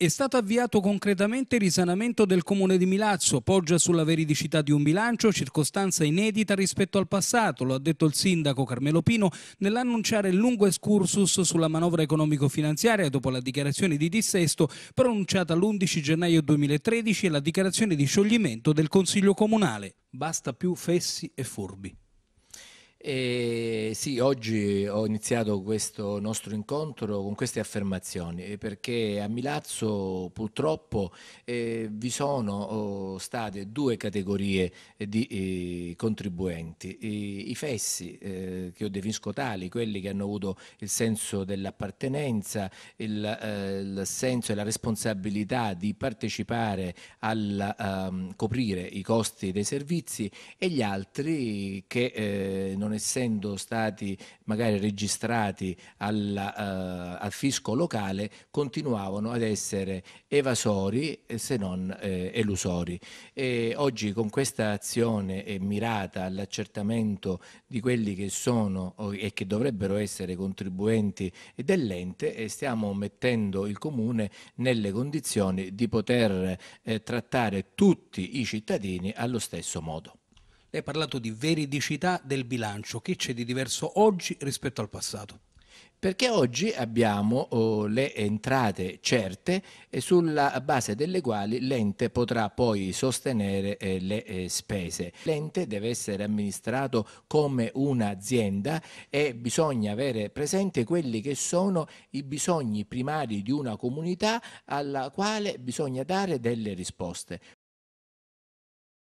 È stato avviato concretamente il risanamento del comune di Milazzo, poggia sulla veridicità di un bilancio, circostanza inedita rispetto al passato, lo ha detto il sindaco Carmelo Pino nell'annunciare il lungo escursus sulla manovra economico-finanziaria dopo la dichiarazione di dissesto pronunciata l'11 gennaio 2013 e la dichiarazione di scioglimento del Consiglio Comunale. Basta più fessi e furbi. E sì, oggi ho iniziato questo nostro incontro con queste affermazioni, eh, perché a Milazzo purtroppo eh, vi sono oh, state due categorie di eh, contribuenti, I, i fessi, eh, che io definisco tali, quelli che hanno avuto il senso dell'appartenenza, il, eh, il, senso e la responsabilità di partecipare a um, ehm, coprire i costi dei servizi e gli altri che eh, non non essendo stati magari registrati alla, eh, al fisco locale, continuavano ad essere evasori eh, se non eh, elusori. E oggi con questa azione eh, mirata all'accertamento di quelli che sono e che dovrebbero essere contribuenti dell'ente, eh, stiamo mettendo il Comune nelle condizioni di poter eh, trattare tutti i cittadini allo stesso modo. Lei ha parlato di veridicità del bilancio. Che c'è di diverso oggi rispetto al passato? perché oggi abbiamo oh, le entrate certe eh, sulla base delle quali l'ente potrà poi sostenere eh, le eh, spese. L'ente deve essere amministrato come un'azienda e bisogna avere presente quelli che sono i bisogni primari di una comunità alla quale bisogna dare delle risposte.